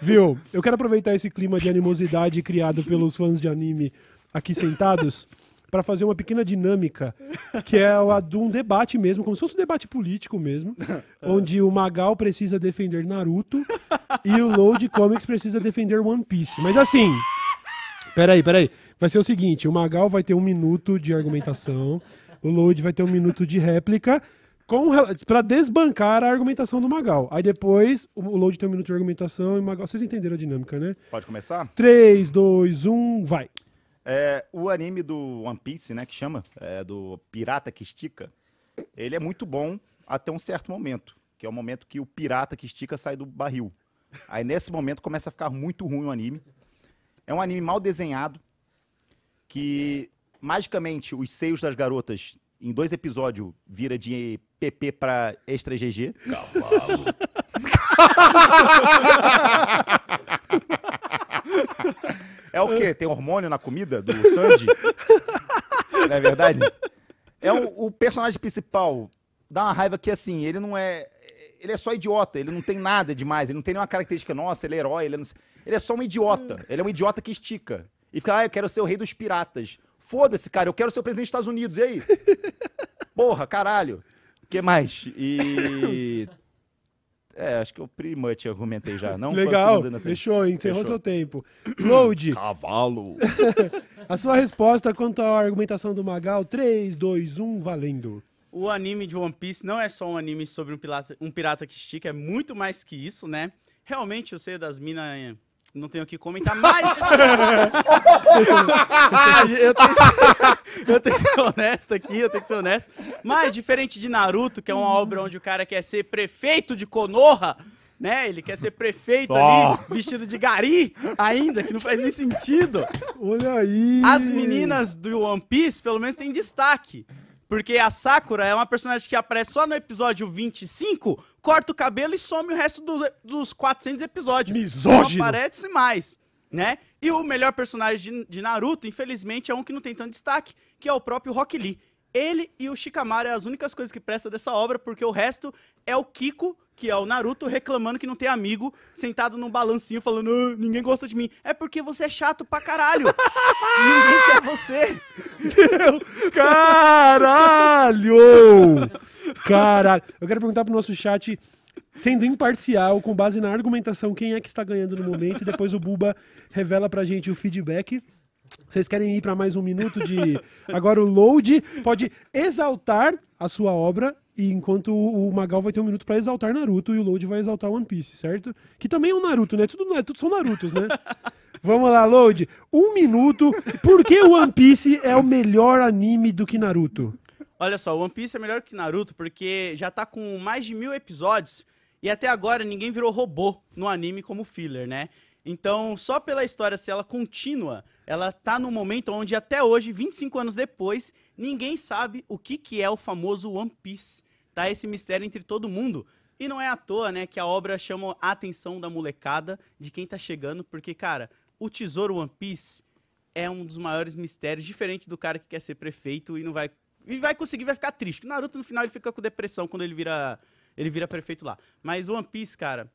Viu? Eu quero aproveitar esse clima de animosidade criado pelos fãs de anime aqui sentados para fazer uma pequena dinâmica, que é a de um debate mesmo, como se fosse um debate político mesmo, onde o Magal precisa defender Naruto e o Load Comics precisa defender One Piece. Mas assim, peraí, peraí. Vai ser o seguinte, o Magal vai ter um minuto de argumentação, o Load vai ter um minuto de réplica com para desbancar a argumentação do Magal. Aí depois o load tem um minuto de argumentação e Magal. Vocês entenderam a dinâmica, né? Pode começar? 3, 2, 1, vai. É, o anime do One Piece, né, que chama, é, do Pirata que Estica, ele é muito bom até um certo momento, que é o momento que o pirata que estica sai do barril. Aí nesse momento começa a ficar muito ruim o anime. É um anime mal desenhado, que magicamente os seios das garotas em dois episódios vira de PP pra extra GG. Cavalo. é o quê? Tem hormônio na comida do Sandy? Não é verdade? É o, o personagem principal. Dá uma raiva que assim, ele não é. Ele é só idiota, ele não tem nada demais, ele não tem nenhuma característica nossa, ele é herói, ele é, não... ele é só um idiota. Ele é um idiota que estica. E fica, ah, eu quero ser o rei dos piratas. Foda-se, cara, eu quero ser o presidente dos Estados Unidos, e aí? Porra, caralho. O que mais? E. É, acho que eu pretty much argumentei já, não? Legal, fechou, encerrou fechou. seu tempo. Load. Cavalo. a sua resposta quanto à argumentação do Magal, 3, 2, 1, valendo. O anime de One Piece não é só um anime sobre um pirata, um pirata que estica, é muito mais que isso, né? Realmente o seio das minas não tenho o que comentar, mas. eu, tenho... eu, tenho, que ser honesto aqui, eu tenho que ser honesto. Mas, diferente de Naruto, que é uma obra onde o cara quer ser prefeito de Konoha, né? Ele quer ser prefeito oh. ali, vestido de gari, ainda, que não faz nem sentido. Olha aí! As meninas do One Piece, pelo menos, têm destaque. Porque a Sakura é uma personagem que aparece só no episódio 25, corta o cabelo e some o resto do, dos 400 episódios. Misógino! Não aparece mais, né? E o melhor personagem de, de Naruto, infelizmente, é um que não tem tanto destaque, que é o próprio Rock Lee. Ele e o Shikamaru é as únicas coisas que presta dessa obra, porque o resto é o Kiko, que é o Naruto, reclamando que não tem amigo, sentado num balancinho falando, ah, ninguém gosta de mim. É porque você é chato pra caralho. ninguém quer você. Meu caralho! Caralho. Eu quero perguntar pro nosso chat, sendo imparcial, com base na argumentação, quem é que está ganhando no momento. E depois o Buba revela pra gente o feedback. Vocês querem ir para mais um minuto de. Agora o Load pode exaltar a sua obra. E enquanto o Magal vai ter um minuto para exaltar Naruto e o Load vai exaltar One Piece, certo? Que também é um Naruto, né? Tudo, é, tudo são Narutos, né? Vamos lá, Load. Um minuto. Por que One Piece é o melhor anime do que Naruto? Olha só, One Piece é melhor que Naruto porque já tá com mais de mil episódios e até agora ninguém virou robô no anime como filler, né? Então, só pela história, se ela contínua, ela tá num momento onde até hoje, 25 anos depois, ninguém sabe o que, que é o famoso One Piece. Tá esse mistério entre todo mundo. E não é à toa, né, que a obra chama a atenção da molecada, de quem tá chegando, porque, cara, o tesouro One Piece é um dos maiores mistérios, diferente do cara que quer ser prefeito e não vai e vai conseguir, vai ficar triste. O Naruto no final ele fica com depressão quando ele vira ele vira prefeito lá. Mas One Piece, cara,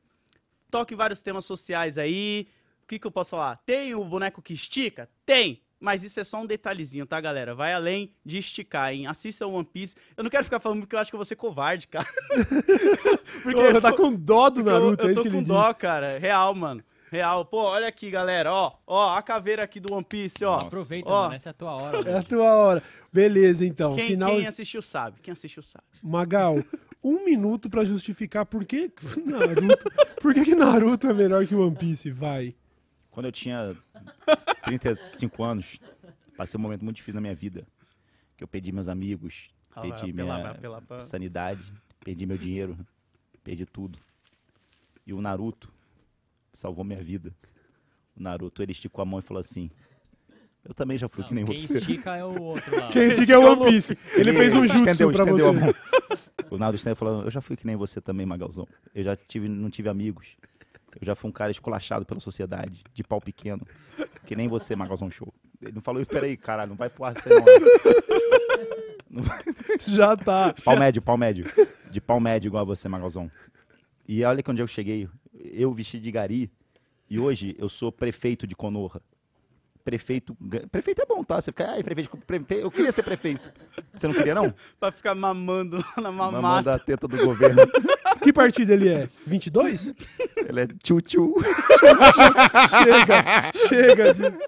toque vários temas sociais aí. O que, que eu posso falar? Tem o boneco que estica? Tem! Mas isso é só um detalhezinho, tá, galera? Vai além de esticar, hein? Assista One Piece. Eu não quero ficar falando porque eu acho que eu vou ser covarde, cara. porque Ô, eu, tá com dó do Naruto, eu, eu é tô com dó, diz. cara. Real, mano. Real. Pô, olha aqui, galera, ó. Ó, a caveira aqui do One Piece, ó. Nossa. Aproveita, ó. mano, essa é a tua hora. Mano. É a tua hora. Beleza, então. Quem, Final... quem assistiu sabe, quem assistiu sabe. Magal, um minuto para justificar por que Naruto... por que, que Naruto é melhor que One Piece? Vai. Quando eu tinha 35 anos, passei um momento muito difícil na minha vida. Que eu perdi meus amigos, ah, perdi minha pela, pela, pela... sanidade, perdi meu dinheiro, perdi tudo. E o Naruto salvou minha vida. O Naruto, ele esticou a mão e falou assim: eu também já fui não, que nem quem você. Quem estica é o outro lá. Quem estica é o One Piece. Ele, fez um jutsu estendeu, pra estendeu você. A mão. O Naldo falou, eu já fui que nem você também, Magalzão. Eu já tive, não tive amigos. Eu já fui um cara esculachado pela sociedade, de pau pequeno. Que nem você, Magalzão Show. Ele não falou, peraí, caralho, não vai pro ar você não. Né? não vai... Já tá. Pau médio, pau médio. De pau médio igual a você, Magalzão. E olha que onde eu cheguei, eu vesti de gari e hoje eu sou prefeito de Conorra. Prefeito. Prefeito é bom, tá? Você fica, ai, prefeito, prefeito. Eu queria ser prefeito. Você não queria, não? pra ficar mamando na mamada. Mamando a teta do governo. que partido ele é? 22? Ele é tchu-tchu. chega, chega. De...